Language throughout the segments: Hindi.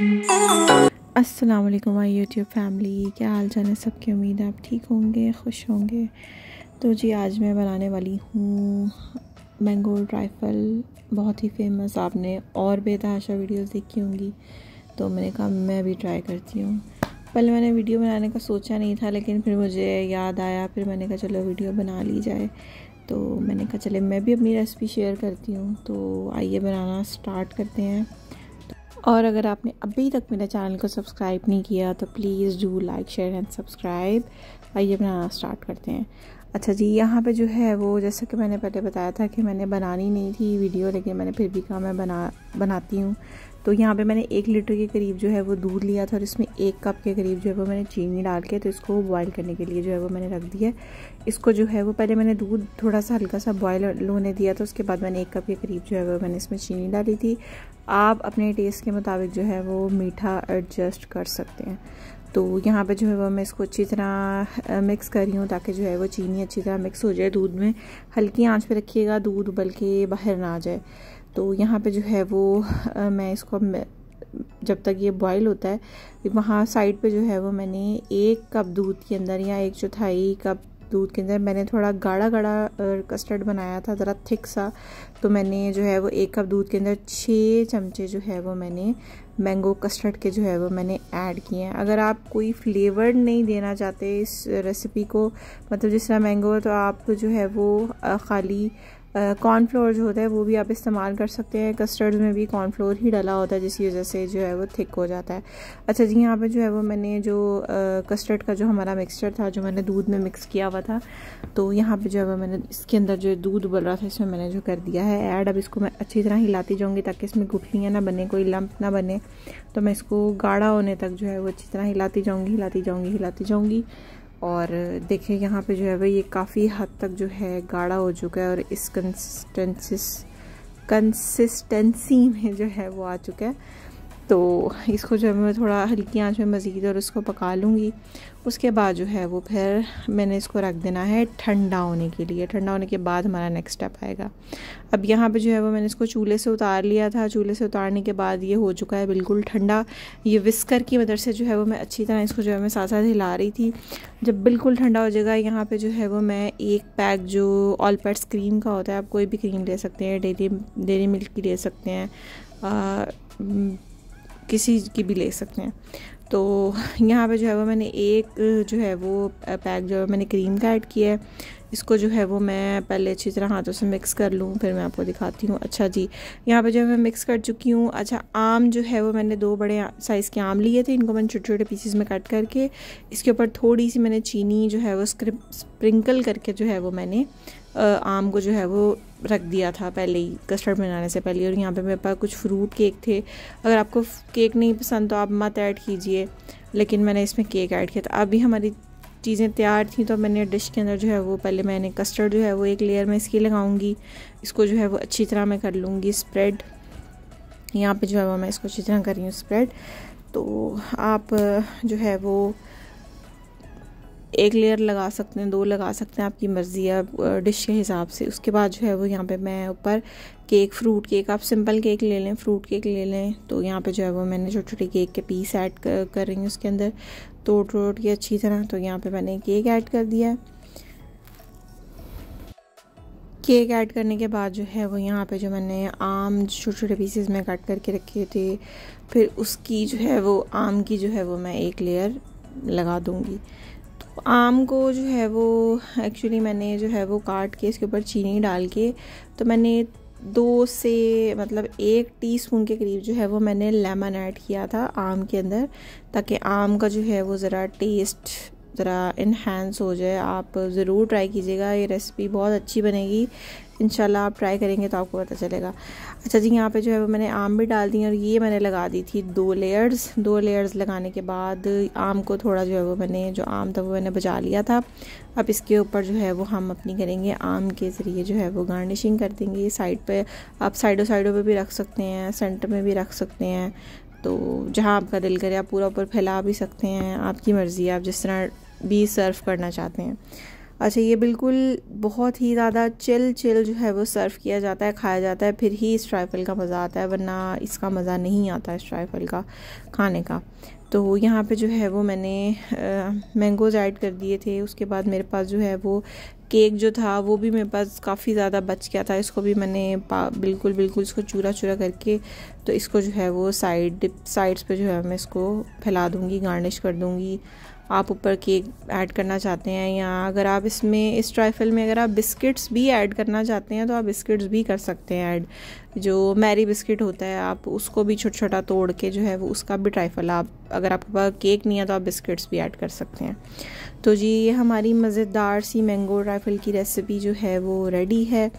अस्सलाम वालेकुम माई यूट्यूब फैमिली क्या हाल चाल है सबकी उम्मीद है आप ठीक होंगे खुश होंगे तो जी आज मैं बनाने वाली हूँ मैंगो ट्राइफल बहुत ही फेमस आपने और बेतहाशा वीडियोस देखी होंगी तो मैंने कहा मैं भी ट्राई करती हूँ पहले मैंने वीडियो बनाने का सोचा नहीं था लेकिन फिर मुझे याद आया फिर मैंने कहा चलो वीडियो बना ली जाए तो मैंने कहा चले मैं भी अपनी रेसिपी शेयर करती हूँ तो आइए बनाना स्टार्ट करते हैं और अगर आपने अभी तक मेरे चैनल को सब्सक्राइब नहीं किया तो please do like share and subscribe आइए अपना स्टार्ट करते हैं अच्छा जी यहाँ पे जो है वो जैसा कि मैंने पहले बताया था कि मैंने बनानी नहीं थी वीडियो लेकिन मैंने फिर भी कहा मैं बना बनाती हूँ तो यहाँ पे मैंने एक लीटर के करीब जो है वो दूध लिया था और इसमें एक कप के करीब जो है वो मैंने चीनी डाल के तो इसको बॉईल करने के लिए जो है वो मैंने रख दिया इसको जो है वो पहले मैंने दूध थोड़ा सा हल्का सा बॉयल लोने दिया था उसके बाद मैंने एक कप के करीब जो है वो मैंने इसमें चीनी डाली थी आप अपने टेस्ट के मुताबिक जो है वो मीठा एडजस्ट कर सकते हैं तो यहाँ पे जो है वो मैं इसको अच्छी तरह मिक्स कर रही हूँ ताकि जो है वो चीनी अच्छी तरह मिक्स हो जाए दूध में हल्की आंच पे रखिएगा दूध उबल के बाहर ना आ जाए तो यहाँ पे जो है वो मैं इसको जब तक ये बॉईल होता है वहाँ साइड पे जो है वो मैंने एक कप दूध के अंदर या एक चौथाई कप दूध के अंदर मैंने थोड़ा गाढ़ा गाढ़ा कस्टर्ड बनाया था ज़रा थिक सा तो मैंने जो है वो एक कप दूध के अंदर छः चमचे जो है वो मैंने मैंगो कस्टर्ड के जो है वो मैंने ऐड किए हैं अगर आप कोई फ्लेवर्ड नहीं देना चाहते इस रेसिपी को मतलब जिस तरह मैंगो तो आप जो है वो ख़ाली कॉर्नफ्लोर जो होता है वो भी आप इस्तेमाल कर सकते हैं कस्टर्ड में भी कॉर्नफ्लोर ही डला होता है जिसकी वजह से जो है वो थिक हो जाता है अच्छा जी यहाँ पे जो है वो मैंने जो कस्टर्ड का जो हमारा मिक्सचर था जो मैंने दूध में मिक्स किया हुआ था तो यहाँ पे जो है वो मैंने इसके अंदर जो दूध उबल रहा था इसमें मैंने जो कर दिया है ऐड अब इसको मैं अच्छी तरह हिलाती जाऊँगी ताकि इसमें गुठलियाँ ना बने कोई लंप ना बने तो मैं इसको गाढ़ा होने तक जो है वो अच्छी तरह हिलाती जाऊँगी हिलाती जाऊँगी हिलाती जाऊँगी और देखें यहाँ पे जो है भाई ये काफ़ी हद तक जो है गाढ़ा हो चुका है और इस कंसिस्टेंसिस कंसिस्टेंसी में जो है वो आ चुका है तो इसको जो है मैं थोड़ा हल्की आंच में मज़ीद और उसको पका लूँगी उसके बाद जो है वो फिर मैंने इसको रख देना है ठंडा होने के लिए ठंडा होने के बाद हमारा नेक्स्ट स्टेप आएगा अब यहाँ पे जो है वो मैंने इसको चूल्हे से उतार लिया था चूल्हे से उतारने के बाद ये हो चुका है बिल्कुल ठंडा ये विस्कर की मदद से जो है वो मैं अच्छी तरह इसको जो है मैं साथ साथ हिला रही थी जब बिल्कुल ठंडा हो जाएगा यहाँ पर जो है वो मैं एक पैक जो ऑल पैट्स क्रीम का होता है आप कोई भी क्रीम ले सकते हैं डेरी डेरी मिल्क की ले सकते हैं किसी की भी ले सकते हैं तो यहाँ पे जो है वो मैंने एक जो है वो पैक जो है मैंने क्रीम का ऐड किया है इसको जो है वो मैं पहले अच्छी तरह हाथों से मिक्स कर लूँ फिर मैं आपको दिखाती हूँ अच्छा जी यहाँ पे जो है मैं मिक्स कर चुकी हूँ अच्छा आम जो है वो मैंने दो बड़े साइज़ के आम लिए थे इनको मैंने छोटे छोटे पीसेस में कट करके इसके ऊपर थोड़ी सी मैंने चीनी जो है वो स्प्रिंकल करके जो है वो मैंने आम को जो है वो रख दिया था पहले ही कस्टर्ड बनाने से पहले और यहाँ पे मेरे पास कुछ फ्रूट केक थे अगर आपको केक नहीं पसंद तो आप मत ऐड कीजिए लेकिन मैंने इसमें केक ऐड किया था अभी हमारी चीज़ें तैयार थी तो मैंने डिश के अंदर जो है वो पहले मैंने कस्टर्ड जो है वो एक लेयर में इसकी लगाऊंगी इसको जो है वो अच्छी तरह मैं कर लूँगी स्प्रेड यहाँ पे जो है वो मैं इसको अच्छी तरह कर रही हूँ स्प्रेड तो आप जो है वो एक लेयर लगा सकते हैं दो लगा सकते हैं आपकी मर्ज़ी है डिश के हिसाब से उसके बाद जो है वो यहाँ पे मैं ऊपर केक फ्रूट केक आप सिंपल केक ले लें फ्रूट केक ले लें तो यहाँ पे जो है वो मैंने छोटे छोटे केक के पीस ऐड कर, कर रही हूँ उसके अंदर तोड़ तोड़ के अच्छी तरह तो यहाँ पे मैंने केक ऐड कर दिया केक ऐड करने के बाद जो है वो यहाँ पे जो मैंने आम छोटे छोटे पीसेस में कट करके रखे थे फिर उसकी जो है वो आम की जो है वो मैं एक लेयर लगा दूँगी आम को जो है वो एक्चुअली मैंने जो है वो काट के इसके ऊपर चीनी डाल के तो मैंने दो से मतलब एक टीस्पून के करीब जो है वो मैंने लेमन ऐड किया था आम के अंदर ताकि आम का जो है वो ज़रा टेस्ट ज़रा इनहेंस हो जाए आप ज़रूर ट्राई कीजिएगा ये रेसिपी बहुत अच्छी बनेगी इंशाल्लाह आप ट्राई करेंगे तो आपको पता चलेगा अच्छा जी यहाँ पे जो है वो मैंने आम भी डाल दी और ये मैंने लगा दी थी दो लेयर्स दो लेयर्स लगाने के बाद आम को थोड़ा जो है वो मैंने जो आम था वो मैंने बचा लिया था अब इसके ऊपर जो है वो हम अपनी करेंगे आम के ज़रिए जो है वो गार्निशिंग कर देंगे साइड पर आप साइडों साइडों पर भी रख सकते हैं सेंटर में भी रख सकते हैं तो जहाँ आपका दिल करे आप पूरा ऊपर फैला भी सकते हैं आपकी मर्ज़ी है आप जिस तरह भी सर्व करना चाहते हैं अच्छा ये बिल्कुल बहुत ही ज़्यादा चिल चिल जो है वो सर्व किया जाता है खाया जाता है फिर ही इस ट्राइफल का मज़ा आता है वरना इसका मज़ा नहीं आता इस ट्राइफल का खाने का तो यहाँ पे जो है वो मैंने मैंगोज़ ऐड कर दिए थे उसके बाद मेरे पास जो है वो केक जो था वो भी मेरे पास काफ़ी ज़्यादा बच गया था इसको भी मैंने बिल्कुल बिल्कुल इसको चूरा चूरा करके तो इसको जो है वो साइड साइड्स पे जो है मैं इसको फैला दूँगी गार्निश कर दूँगी आप ऊपर केक ऐड करना चाहते हैं या अगर आप इसमें इस ट्राइफल में अगर आप बिस्किट्स भी ऐड करना चाहते हैं तो आप बिस्किट्स भी कर सकते हैं ऐड जो मैरी बिस्किट होता है आप उसको भी छोटा छोटा तोड़ के जो है वो उसका भी ट्राइफल आप अगर आपके पास केक नहीं है तो आप बिस्किट्स भी ऐड कर सकते हैं तो जी ये हमारी मज़ेदार सी मैंगो ट्राइफल की रेसिपी जो है वो रेडी है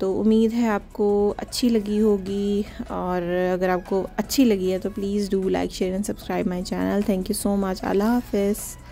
तो उम्मीद है आपको अच्छी लगी होगी और अगर आपको अच्छी लगी है तो please do like share and subscribe my channel thank you so much Allah हाफिज़